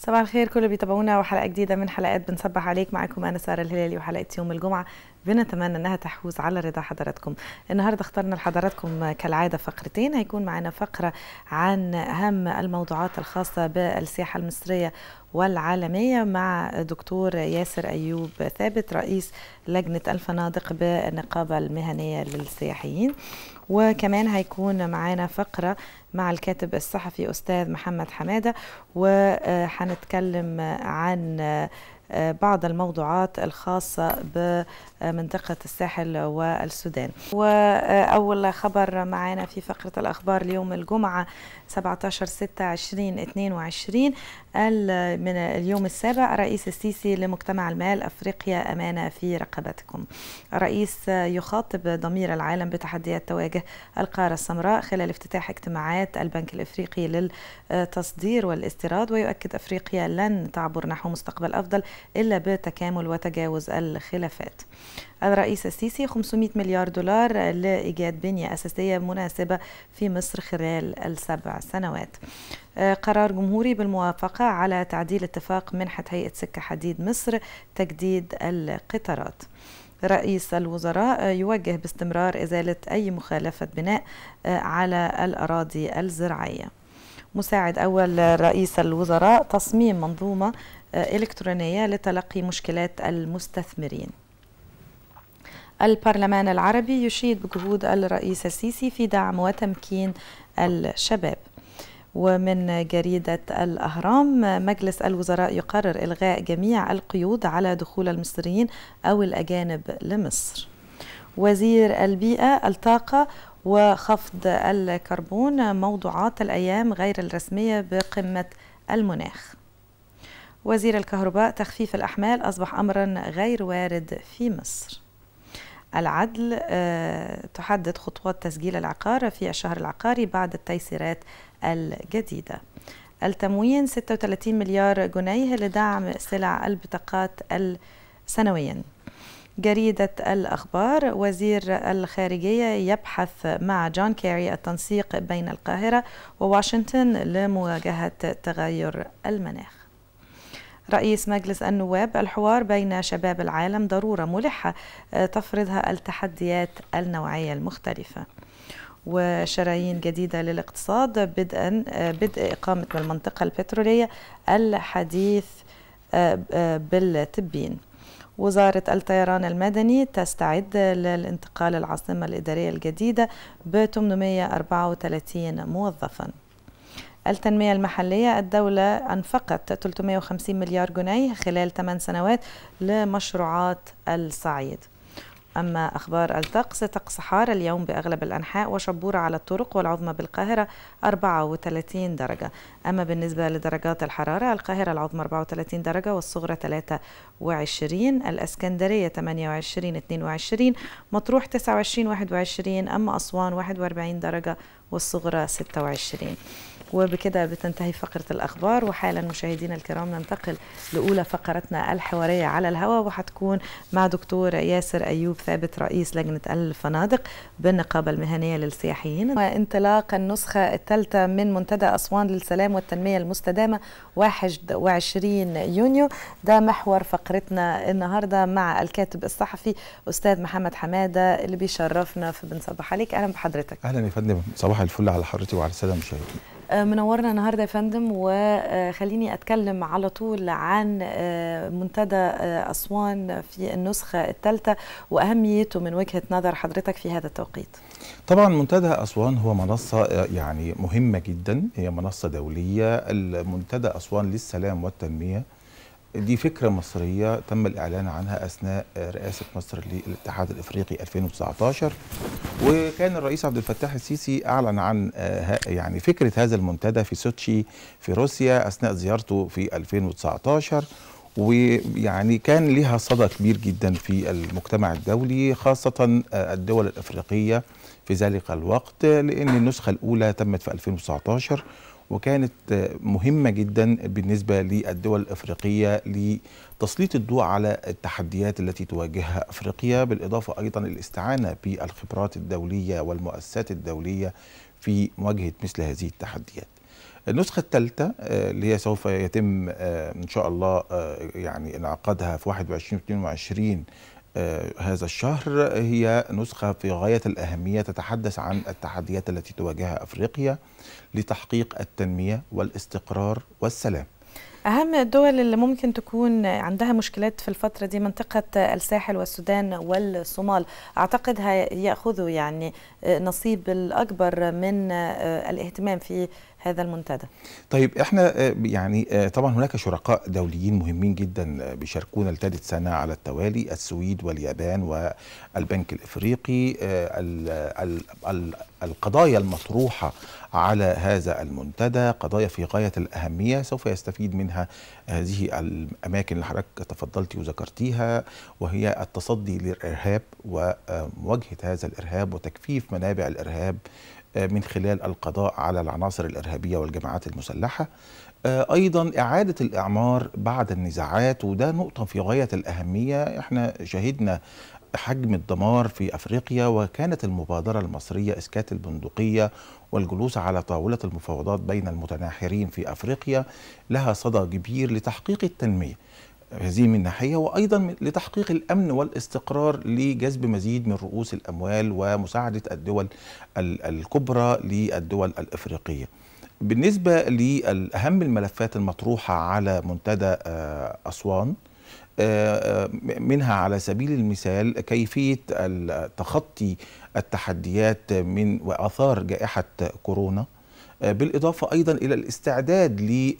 صباح الخير كل بيتابعونا وحلقه جديده من حلقات بنصبح عليك معاكم انا ساره الهلالي وحلقه يوم الجمعه بنتمنى انها تحوز على رضا حضراتكم النهارده اخترنا لحضراتكم كالعاده فقرتين هيكون معنا فقره عن اهم الموضوعات الخاصه بالسياحه المصريه والعالمية مع دكتور ياسر أيوب ثابت رئيس لجنة الفنادق بالنقابة المهنية للسياحيين وكمان هيكون معانا فقرة مع الكاتب الصحفي أستاذ محمد حمادة وحنتكلم عن بعض الموضوعات الخاصة بمنطقة الساحل والسودان وأول خبر معنا في فقرة الأخبار اليوم الجمعة 17 6 2022 من اليوم السابع رئيس السيسي لمجتمع المال أفريقيا أمانة في رقبتكم الرئيس يخاطب ضمير العالم بتحديات تواجه القارة السمراء خلال افتتاح اجتماعات البنك الإفريقي للتصدير والاستيراد ويؤكد أفريقيا لن تعبر نحو مستقبل أفضل إلا بتكامل وتجاوز الخلافات الرئيس السيسي 500 مليار دولار لإيجاد بنية أساسية مناسبة في مصر خلال السبع سنوات آه، قرار جمهوري بالموافقة على تعديل اتفاق منحة هيئة سكة حديد مصر تجديد القطارات رئيس الوزراء يوجه باستمرار إزالة أي مخالفة بناء آه، على الأراضي الزراعية مساعد أول رئيس الوزراء تصميم منظومة إلكترونية لتلقي مشكلات المستثمرين البرلمان العربي يشيد بجهود الرئيس السيسي في دعم وتمكين الشباب ومن جريدة الأهرام مجلس الوزراء يقرر إلغاء جميع القيود على دخول المصريين أو الأجانب لمصر وزير البيئة الطاقة وخفض الكربون موضوعات الأيام غير الرسمية بقمة المناخ وزير الكهرباء تخفيف الأحمال أصبح أمرا غير وارد في مصر العدل آه، تحدد خطوات تسجيل العقار في الشهر العقاري بعد التيسيرات الجديدة التموين 36 مليار جنيه لدعم سلع البطاقات سنويا جريدة الأخبار وزير الخارجية يبحث مع جون كيري التنسيق بين القاهرة وواشنطن لمواجهة تغير المناخ رئيس مجلس النواب الحوار بين شباب العالم ضرورة ملحة آه، تفرضها التحديات النوعية المختلفة وشرايين جديدة للاقتصاد بدءا آه، بدء إقامة المنطقة البترولية الحديث آه، بالتبين وزارة الطيران المدني تستعد للانتقال العاصمة الإدارية الجديدة ب 834 موظفاً التنمية المحلية الدولة أنفقت 350 مليار جنيه خلال 8 سنوات لمشروعات الصعيد أما أخبار الطقس طقس حار اليوم بأغلب الأنحاء وشبورة على الطرق والعظمى بالقاهرة 34 درجة أما بالنسبة لدرجات الحرارة القاهرة العظمى 34 درجة والصغرى 23 الأسكندرية 28 22 مطروح 29 21 أما أسوان 41 درجة والصغرى 26 وبكده بتنتهي فقرة الأخبار وحالا مشاهدينا الكرام ننتقل لأولى فقرتنا الحوارية على الهواء وحتكون مع دكتور ياسر أيوب ثابت رئيس لجنة الفنادق بالنقابة المهنية للسياحيين وانطلاق النسخة الثالثة من منتدى أسوان للسلام والتنمية المستدامة 21 يونيو ده محور فقرتنا النهاردة مع الكاتب الصحفي أستاذ محمد حمادة اللي بيشرفنا في بنصبح عليك أهلا بحضرتك أهلا يا فندم صباح الفل على حضرتك وعلى السادة المشاهدين آه، منورنا النهارده يا فندم وخليني اتكلم على طول عن آه، منتدى آه، اسوان في النسخه الثالثه واهميته من وجهه نظر حضرتك في هذا التوقيت. طبعا منتدى اسوان هو منصه يعني مهمه جدا هي منصه دوليه المنتدى اسوان للسلام والتنميه دي فكرة مصرية تم الإعلان عنها أثناء رئاسة مصر للاتحاد الإفريقي 2019 وكان الرئيس عبد الفتاح السيسي أعلن عن آه، يعني فكرة هذا المنتدى في سوتشي في روسيا أثناء زيارته في 2019 ويعني كان لها صدى كبير جدا في المجتمع الدولي خاصة آه، الدول الإفريقية في ذلك الوقت لأن النسخة الأولى تمت في 2019 وكانت مهمة جدا بالنسبة للدول الأفريقية لتسليط الضوء على التحديات التي تواجهها أفريقيا بالإضافة أيضا الاستعانة بالخبرات الدولية والمؤسسات الدولية في مواجهة مثل هذه التحديات النسخة الثالثة آه، اللي هي سوف يتم آه، إن شاء الله آه، يعني انعقادها في 21 22 آه، هذا الشهر هي نسخة في غاية الأهمية تتحدث عن التحديات التي تواجهها أفريقيا لتحقيق التنمية والاستقرار والسلام أهم الدول اللي ممكن تكون عندها مشكلات في الفترة دي منطقة الساحل والسودان والصومال أعتقد هيأخذوا يعني آه، نصيب الأكبر من آه، الاهتمام في هذا المنتدى طيب احنا آه، يعني آه، طبعا هناك شركاء دوليين مهمين جدا آه، بيشاركونا لثالث سنه على التوالي السويد واليابان والبنك الافريقي القضايا المطروحه على هذا المنتدى قضايا في غايه الاهميه سوف يستفيد منها هذه الاماكن اللي حضرتك تفضلتي وذكرتيها وهي التصدي للارهاب ومواجهه هذا الارهاب وتكفيف منابع الارهاب من خلال القضاء على العناصر الإرهابية والجماعات المسلحة آه، أيضا إعادة الإعمار بعد النزاعات وده نقطة في غاية الأهمية احنا شهدنا حجم الدمار في افريقيا وكانت المبادره المصريه اسكات البندقيه والجلوس على طاوله المفاوضات بين المتناحرين في افريقيا لها صدى كبير لتحقيق التنميه هذه من ناحية وأيضا لتحقيق الأمن والاستقرار لجذب مزيد من رؤوس الأموال ومساعدة الدول الكبرى للدول الإفريقية بالنسبة لأهم الملفات المطروحة على منتدى آه، أسوان آه، آه، منها على سبيل المثال كيفية تخطي التحديات من وآثار جائحة كورونا بالإضافة أيضا إلى الاستعداد ل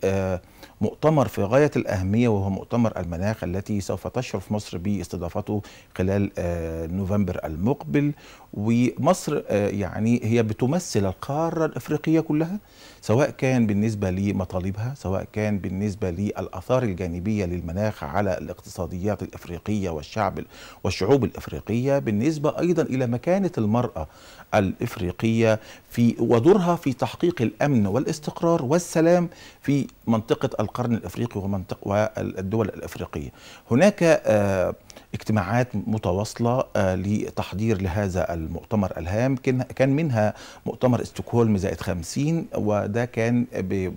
مؤتمر في غاية الأهمية وهو مؤتمر المناخ التي سوف تشرف مصر باستضافته خلال آه، نوفمبر المقبل ومصر آه، يعني هي بتمثل القارة الأفريقية كلها سواء كان بالنسبة لمطالبها سواء كان بالنسبة للأثار الجانبية للمناخ على الاقتصاديات الأفريقية والشعب والشعوب الأفريقية بالنسبة أيضا إلى مكانة المرأة الإفريقية في ودورها في تحقيق الأمن والاستقرار والسلام في منطقة القرن الافريقي ومنطق والدول الافريقيه. هناك آه، اجتماعات متواصله آه، لتحضير لهذا المؤتمر الهام كان منها مؤتمر استوكهولم زائد 50 وده كان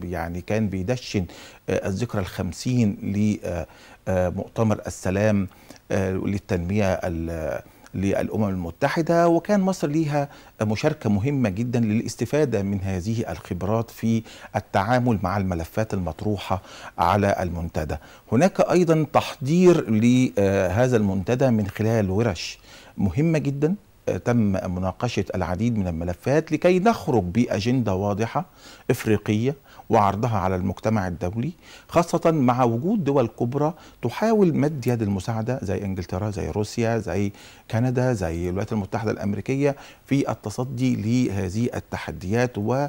يعني كان بيدشن آه، الذكرى ال ال50 لمؤتمر السلام للتنميه للأمم المتحدة وكان مصر ليها مشاركة مهمة جدا للاستفادة من هذه الخبرات في التعامل مع الملفات المطروحة على المنتدى هناك أيضا تحضير لهذا المنتدى من خلال ورش مهمة جدا تم مناقشة العديد من الملفات لكي نخرج بأجندة واضحة إفريقية وعرضها على المجتمع الدولي خاصة مع وجود دول كبرى تحاول مد يد المساعدة زي انجلترا زي روسيا زي كندا زي الولايات المتحدة الأمريكية في التصدي لهذه التحديات و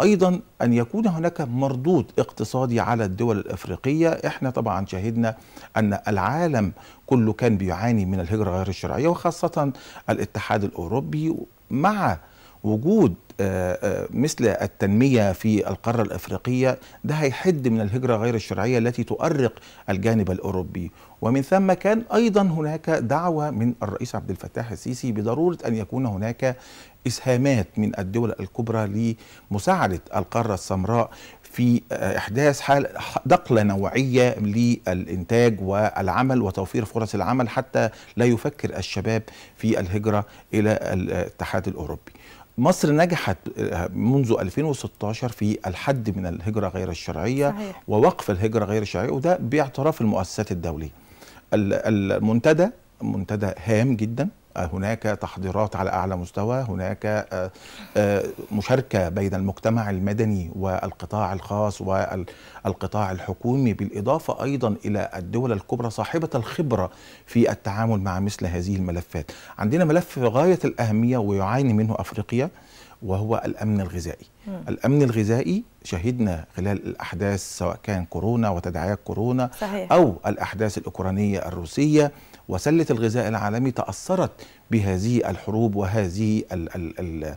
ايضا ان يكون هناك مردود اقتصادي على الدول الافريقيه احنا طبعا شهدنا ان العالم كله كان بيعاني من الهجره غير الشرعيه وخاصه الاتحاد الاوروبي مع وجود آه، آه، مثل التنمية في القارة الأفريقية ده هيحد من الهجرة غير الشرعية التي تؤرق الجانب الأوروبي ومن ثم كان أيضا هناك دعوة من الرئيس عبد الفتاح السيسي بضرورة أن يكون هناك إسهامات من الدول الكبرى لمساعدة القارة السمراء في آه، إحداث حال دقلة نوعية للإنتاج والعمل وتوفير فرص العمل حتى لا يفكر الشباب في الهجرة إلى الاتحاد الأوروبي مصر نجحت آه، منذ 2016 في الحد من الهجرة غير الشرعية صحيح. ووقف الهجرة غير الشرعية وده باعتراف المؤسسات الدولية المنتدى منتدى هام جدا هناك تحضيرات على أعلى مستوى هناك آه، آه، مشاركة بين المجتمع المدني والقطاع الخاص والقطاع الحكومي بالإضافة أيضا إلى الدول الكبرى صاحبة الخبرة في التعامل مع مثل هذه الملفات عندنا ملف في غاية الأهمية ويعاني منه أفريقيا وهو الأمن الغذائي م. الأمن الغذائي شهدنا خلال الأحداث سواء كان كورونا وتداعيات كورونا صحيح. أو الأحداث الأوكرانية الروسية وسلة الغذاء العالمي تأثرت بهذه الحروب وهذه الـ الـ الـ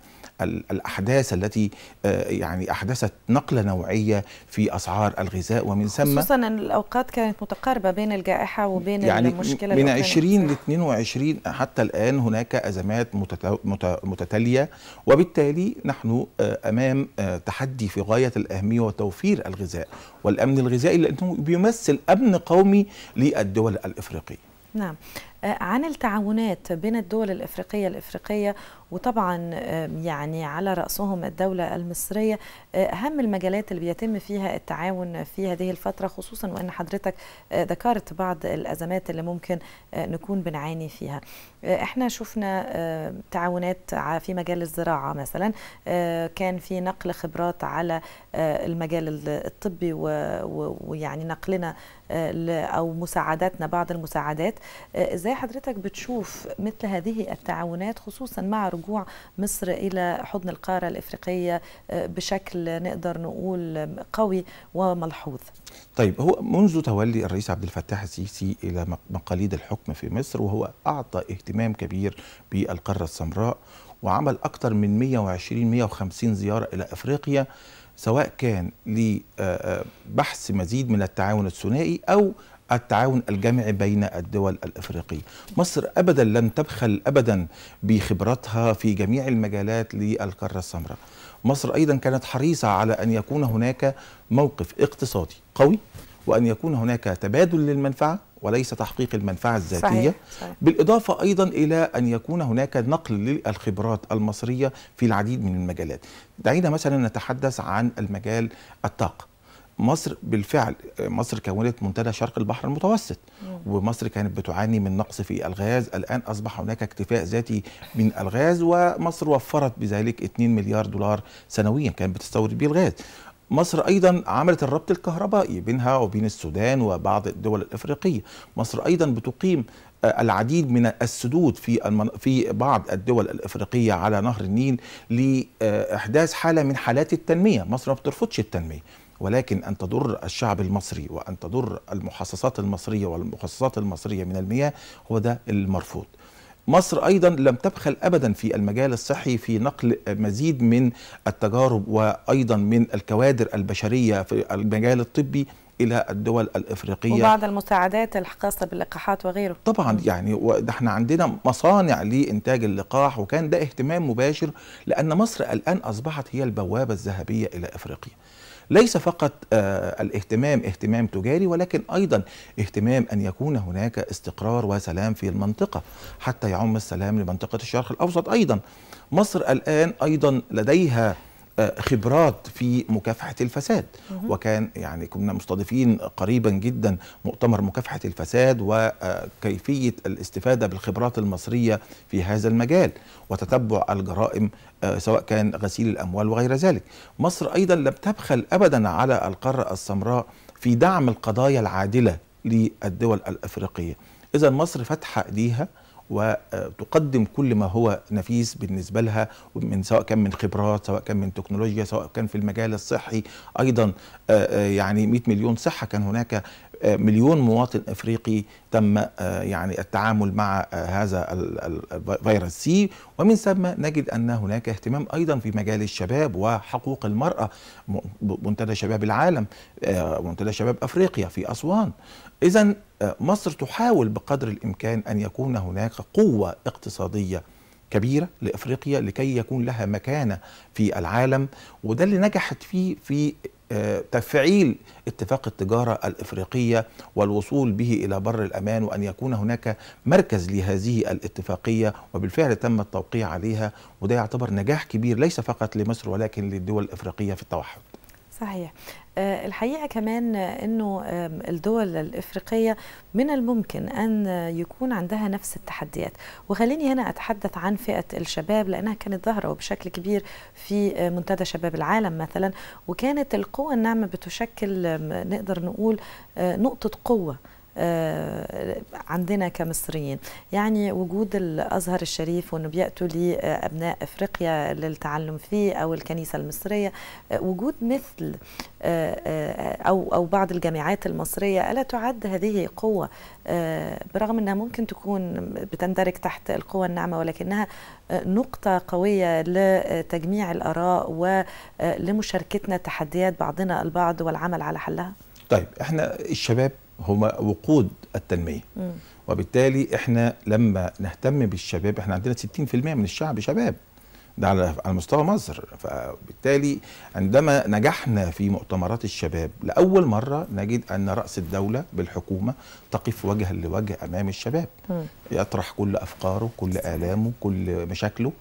الأحداث التي آه، يعني أحدثت نقلة نوعية في أسعار الغذاء ومن ثم خصوصا أن الأوقات كانت متقاربة بين الجائحة وبين يعني المشكلة من 20 ل 22 حتى الآن هناك أزمات متتالية وبالتالي نحن آه، أمام آه، تحدي في غاية الأهمية وتوفير الغذاء والأمن الغذائي لأنه بيمثل أمن قومي للدول الإفريقية Да. عن التعاونات بين الدول الإفريقية الإفريقية وطبعا يعني على رأسهم الدولة المصرية آه، أهم المجالات اللي بيتم فيها التعاون في هذه الفترة خصوصا وأن حضرتك آه، ذكرت بعض الأزمات اللي ممكن آه، نكون بنعاني فيها احنا شفنا تعاونات في مجال الزراعة مثلا كان في نقل خبرات على المجال الطبي ويعني نقلنا أو مساعداتنا بعض المساعدات إزاي ازاي حضرتك بتشوف مثل هذه التعاونات خصوصا مع رجوع مصر الى حضن القاره الافريقيه آه، بشكل نقدر نقول قوي وملحوظ طيب هو منذ تولي الرئيس عبد الفتاح السيسي الى مقاليد الحكم في مصر وهو اعطى اهتمام كبير بالقاره السمراء وعمل اكثر من 120 150 زياره الى افريقيا سواء كان لبحث آه، آه، مزيد من التعاون الثنائي او التعاون الجامعي بين الدول الافريقيه. مصر ابدا لن تبخل ابدا بخبراتها في جميع المجالات للقاره السمراء. مصر ايضا كانت حريصه على ان يكون هناك موقف اقتصادي قوي وان يكون هناك تبادل للمنفعه وليس تحقيق المنفعة الذاتية صحيح. صحيح. بالإضافة أيضا إلى أن يكون هناك نقل للخبرات المصرية في العديد من المجالات دعينا مثلا نتحدث عن المجال الطاقة مصر بالفعل مصر كونت منتدى شرق البحر المتوسط ومصر كانت بتعاني من نقص في الغاز الآن أصبح هناك اكتفاء ذاتي من الغاز ومصر وفرت بذلك 2 مليار دولار سنويا كانت بتستورد به الغاز مصر ايضا عملت الربط الكهربائي بينها وبين السودان وبعض الدول الافريقيه مصر ايضا بتقيم آه، العديد من السدود في المن... في بعض الدول الافريقيه على نهر النيل لاحداث حاله من حالات التنميه مصر ما بترفضش التنميه ولكن أن تضر الشعب المصري وأن تضر المحصصات المصرية والمخصصات المصرية من المياه هو ده المرفوض مصر ايضا لم تبخل ابدا في المجال الصحي في نقل مزيد من التجارب وايضا من الكوادر البشريه في المجال الطبي الى الدول الافريقيه وبعض المساعدات الخاصه باللقاحات وغيره طبعا يعني ده احنا عندنا مصانع لانتاج اللقاح وكان ده اهتمام مباشر لان مصر الان اصبحت هي البوابه الذهبيه الى افريقيا ليس فقط آه، الاهتمام اهتمام تجاري ولكن أيضا اهتمام أن يكون هناك استقرار وسلام في المنطقة حتى يعم السلام لمنطقة الشرق الأوسط أيضا مصر الآن أيضا لديها خبرات في مكافحه الفساد وكان يعني كنا مستضيفين قريبا جدا مؤتمر مكافحه الفساد وكيفيه الاستفاده بالخبرات المصريه في هذا المجال وتتبع الجرائم آه، سواء كان غسيل الاموال وغير ذلك. مصر ايضا لم تبخل ابدا على القاره السمراء في دعم القضايا العادله للدول الافريقيه. اذا مصر فاتحه ايديها وتقدم كل ما هو نفيس بالنسبه لها من سواء كان من خبرات سواء كان من تكنولوجيا سواء كان في المجال الصحي ايضا آه، آه، يعني 100 مليون صحه كان هناك مليون مواطن افريقي تم آه، يعني التعامل مع آه، هذا الفيروس سي ومن ثم نجد ان هناك اهتمام ايضا في مجال الشباب وحقوق المراه منتدى شباب العالم آه، منتدى شباب افريقيا في اسوان اذا مصر تحاول بقدر الامكان ان يكون هناك قوه اقتصاديه كبيرة لإفريقيا لكي يكون لها مكانة في العالم وده اللي نجحت فيه في تفعيل اتفاق التجارة الإفريقية والوصول به إلى بر الأمان وأن يكون هناك مركز لهذه الاتفاقية وبالفعل تم التوقيع عليها وده يعتبر نجاح كبير ليس فقط لمصر ولكن للدول الإفريقية في التوحد صحيح آه، الحقيقه كمان انه الدول الافريقيه من الممكن ان يكون عندها نفس التحديات وخليني هنا اتحدث عن فئه الشباب لانها كانت ظاهره وبشكل كبير في آه، منتدى شباب العالم مثلا وكانت القوة الناعمه بتشكل نقدر نقول آه، نقطه قوه آه، عندنا كمصريين يعني وجود الأزهر الشريف وأنه بيأتوا لأبناء أفريقيا للتعلم فيه أو الكنيسة المصرية آه، وجود مثل آه، أو, أو بعض الجامعات المصرية ألا تعد هذه قوة برغم أنها ممكن تكون بتندرج تحت القوى الناعمة ولكنها نقطة قوية لتجميع الآراء ولمشاركتنا تحديات بعضنا البعض والعمل على حلها؟ طيب احنا الشباب هما وقود التنميه مم. وبالتالي احنا لما نهتم بالشباب احنا عندنا 60% من الشعب شباب ده على على مستوى مصر فبالتالي عندما نجحنا في مؤتمرات الشباب لاول مره نجد ان راس الدوله بالحكومه تقف وجها لوجه امام الشباب مم. يطرح كل افكاره كل الامه كل مشاكله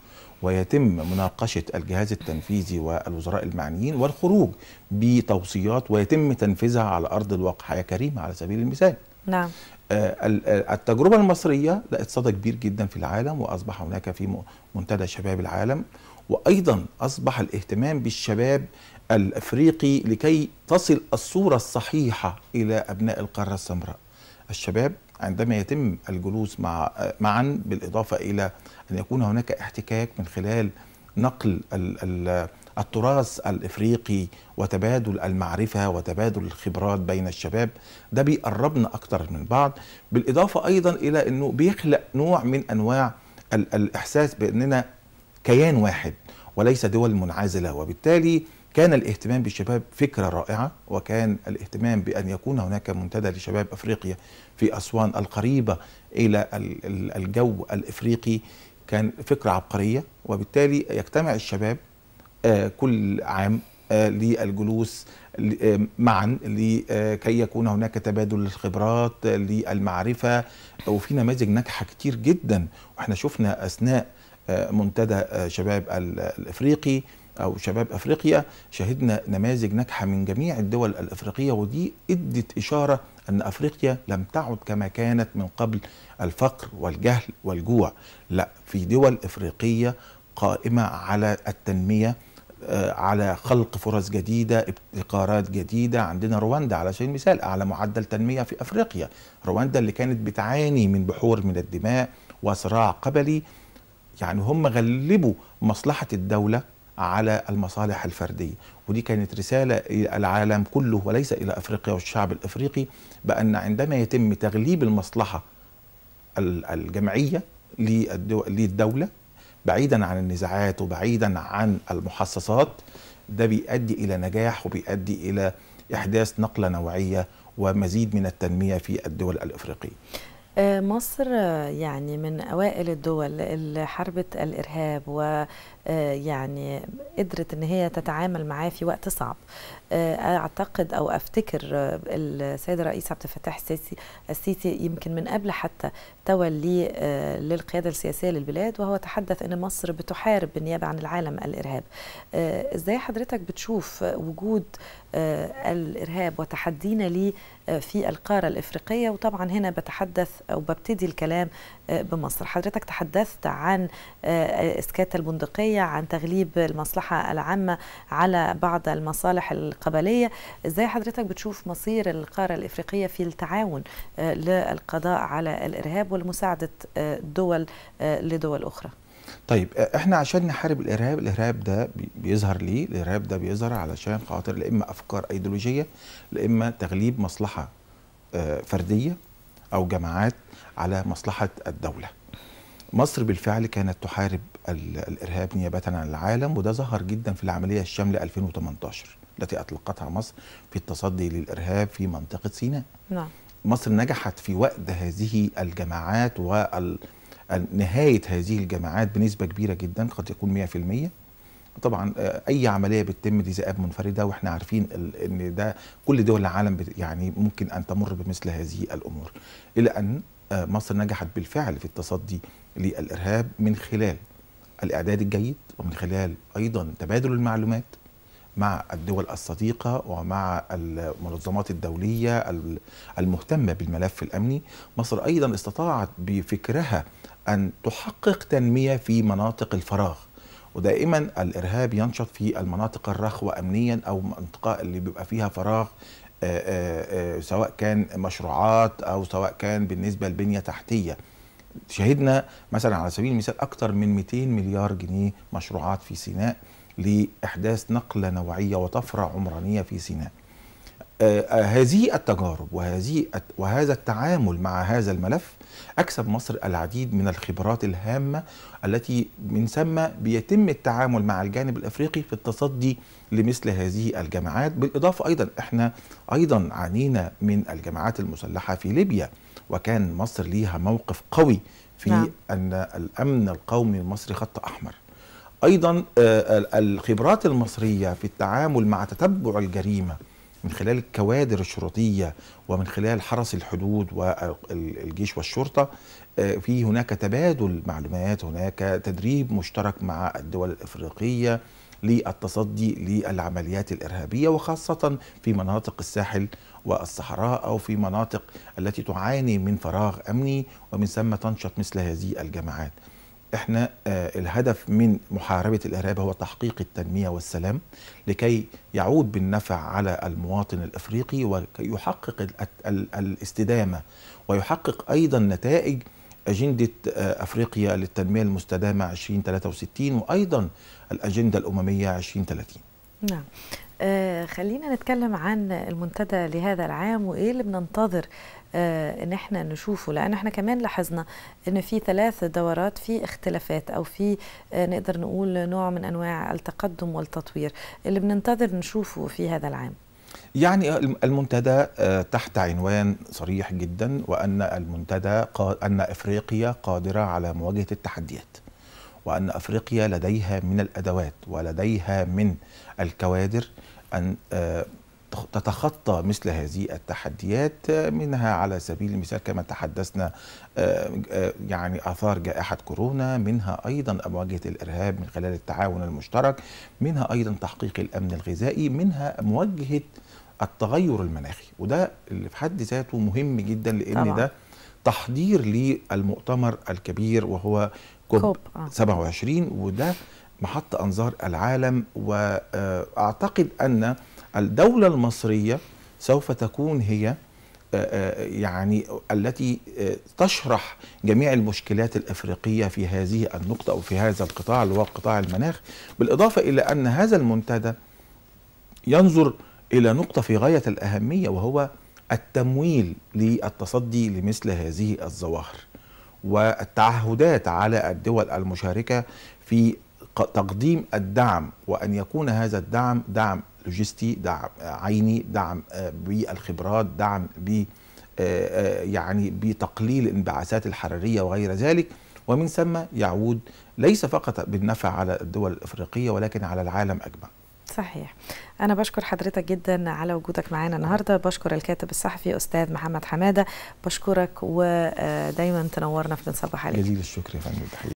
ويتم مناقشة الجهاز التنفيذي والوزراء المعنيين والخروج بتوصيات ويتم تنفيذها على أرض الواقع يا كريم على سبيل المثال نعم آه، التجربة المصرية لقت صدى كبير جدا في العالم وأصبح هناك في منتدى شباب العالم وأيضا أصبح الاهتمام بالشباب الأفريقي لكي تصل الصورة الصحيحة إلى أبناء القارة السمراء الشباب عندما يتم الجلوس مع معا بالاضافه الى ان يكون هناك احتكاك من خلال نقل التراث الافريقي وتبادل المعرفه وتبادل الخبرات بين الشباب ده بيقربنا اكتر من بعض بالاضافه ايضا الى انه بيخلق نوع من انواع الاحساس باننا كيان واحد وليس دول منعزله وبالتالي كان الاهتمام بالشباب فكرة رائعة وكان الاهتمام بأن يكون هناك منتدى لشباب أفريقيا في أسوان القريبة إلى الجو الإفريقي كان فكرة عبقرية وبالتالي يجتمع الشباب آه، كل عام آه، للجلوس آه، معا لكي يكون هناك تبادل للخبرات للمعرفة وفي نماذج ناجحة كتير جدا واحنا شفنا أثناء منتدى شباب الإفريقي أو شباب أفريقيا شهدنا نماذج ناجحة من جميع الدول الأفريقية ودي إدت إشارة أن أفريقيا لم تعد كما كانت من قبل الفقر والجهل والجوع لا في دول أفريقية قائمة على التنمية آه، على خلق فرص جديدة ابتكارات جديدة عندنا رواندا على سبيل المثال أعلى معدل تنمية في أفريقيا رواندا اللي كانت بتعاني من بحور من الدماء وصراع قبلي يعني هم غلبوا مصلحة الدولة على المصالح الفردية ودي كانت رسالة إلى العالم كله وليس إلى أفريقيا والشعب الأفريقي بأن عندما يتم تغليب المصلحة الجمعية للدولة بعيدا عن النزاعات وبعيدا عن المحصصات ده بيؤدي إلى نجاح وبيؤدي إلى إحداث نقلة نوعية ومزيد من التنمية في الدول الأفريقية آه، مصر يعني من أوائل الدول اللي حربت الإرهاب آه، يعني قدرت ان هي تتعامل معاه في وقت صعب آه، اعتقد او افتكر آه، السيد الرئيس عبد الفتاح السيسي السيسي يمكن من قبل حتى تولي للقياده السياسيه للبلاد وهو تحدث ان مصر بتحارب بالنيابه عن العالم الارهاب ازاي حضرتك بتشوف وجود الارهاب وتحدينا ليه في القاره الافريقيه وطبعا هنا بتحدث او ببتدي الكلام بمصر حضرتك تحدثت عن اسكات البندقيه القبلية عن تغليب المصلحة العامة على بعض المصالح القبلية ازاي حضرتك بتشوف مصير القارة الإفريقية في التعاون آه، للقضاء على الإرهاب ولمساعده آه، دول آه، لدول أخرى طيب احنا عشان نحارب الارهاب الارهاب ده بيظهر ليه الارهاب ده بيظهر علشان خاطر لا اما افكار ايديولوجيه لا اما تغليب مصلحه فرديه او جماعات على مصلحه الدوله مصر بالفعل كانت تحارب الارهاب نيابه عن العالم وده ظهر جدا في العمليه الشامله 2018 التي اطلقتها مصر في التصدي للارهاب في منطقه سيناء. نعم. مصر نجحت في وأد هذه الجماعات ونهايه هذه الجماعات بنسبه كبيره جدا قد يكون 100%. طبعا آه، اي عمليه بتتم دي ذئاب منفرده واحنا عارفين ان ده كل دول العالم يعني ممكن ان تمر بمثل هذه الامور الى ان آه، مصر نجحت بالفعل في التصدي للارهاب من خلال الإعداد الجيد ومن خلال أيضا تبادل المعلومات مع الدول الصديقة ومع المنظمات الدولية المهتمة بالملف الأمني مصر أيضا استطاعت بفكرها أن تحقق تنمية في مناطق الفراغ ودائما الإرهاب ينشط في المناطق الرخوة أمنيا أو منطقة اللي بيبقى فيها فراغ سواء كان مشروعات أو سواء كان بالنسبة لبنية تحتية شهدنا مثلا على سبيل المثال اكثر من 200 مليار جنيه مشروعات في سيناء لاحداث نقله نوعيه وطفره عمرانيه في سيناء. آه، آه، هذه التجارب وهذه وهذا التعامل مع هذا الملف اكسب مصر العديد من الخبرات الهامه التي من ثم بيتم التعامل مع الجانب الافريقي في التصدي لمثل هذه الجماعات بالاضافه ايضا احنا ايضا عانينا من الجماعات المسلحه في ليبيا وكان مصر ليها موقف قوي في نعم. أن الأمن القومي المصري خط أحمر أيضا آه، الخبرات المصرية في التعامل مع تتبع الجريمة من خلال الكوادر الشرطية ومن خلال حرس الحدود والجيش والشرطة آه، في هناك تبادل معلومات هناك تدريب مشترك مع الدول الإفريقية للتصدي للعمليات الإرهابية وخاصة في مناطق الساحل والصحراء أو في مناطق التي تعاني من فراغ أمني ومن ثم تنشط مثل هذه الجماعات احنا آه، الهدف من محاربة الإرهاب هو تحقيق التنمية والسلام لكي يعود بالنفع على المواطن الإفريقي وكي يحقق الاستدامة ويحقق أيضا نتائج أجندة آه، أفريقيا للتنمية المستدامة 2063 وأيضا الأجندة الأممية 2030 نعم آه خلينا نتكلم عن المنتدى لهذا العام وايه اللي بننتظر آه ان احنا نشوفه لان احنا كمان لاحظنا ان في ثلاث دورات في اختلافات او في آه نقدر نقول نوع من انواع التقدم والتطوير اللي بننتظر نشوفه في هذا العام يعني المنتدى آه، تحت عنوان صريح جدا وان المنتدى ان افريقيا قادره على مواجهه التحديات وان افريقيا لديها من الادوات ولديها من الكوادر أن آه، تتخطى مثل هذه التحديات آه، منها على سبيل المثال كما تحدثنا آه، يعني آثار جائحة كورونا منها أيضا مواجهة الإرهاب من خلال التعاون المشترك منها أيضا تحقيق الأمن الغذائي منها مواجهة التغير المناخي وده اللي في حد ذاته مهم جدا لأن طبعا. ده تحضير للمؤتمر الكبير وهو كوب 27 وده محط أنظار العالم وأعتقد أن الدولة المصرية سوف تكون هي آه، آه، يعني التي آه، تشرح جميع المشكلات الافريقيه في هذه النقطه او في هذا القطاع اللي هو قطاع المناخ بالاضافه الى ان هذا المنتدى ينظر الى نقطه في غايه الاهميه وهو التمويل للتصدي لمثل هذه الظواهر والتعهدات على الدول المشاركه في تقديم الدعم وأن يكون هذا الدعم دعم لوجستي دعم عيني دعم آه، بالخبرات دعم ب آه، آه، يعني بتقليل الانبعاثات الحرارية وغير ذلك ومن ثم يعود ليس فقط بالنفع على الدول الإفريقية ولكن على العالم أجمع صحيح أنا بشكر حضرتك جدا على وجودك معانا النهاردة بشكر الكاتب الصحفي أستاذ محمد حمادة بشكرك ودايما تنورنا في بنصبح عليك جزيل الشكر يا فندم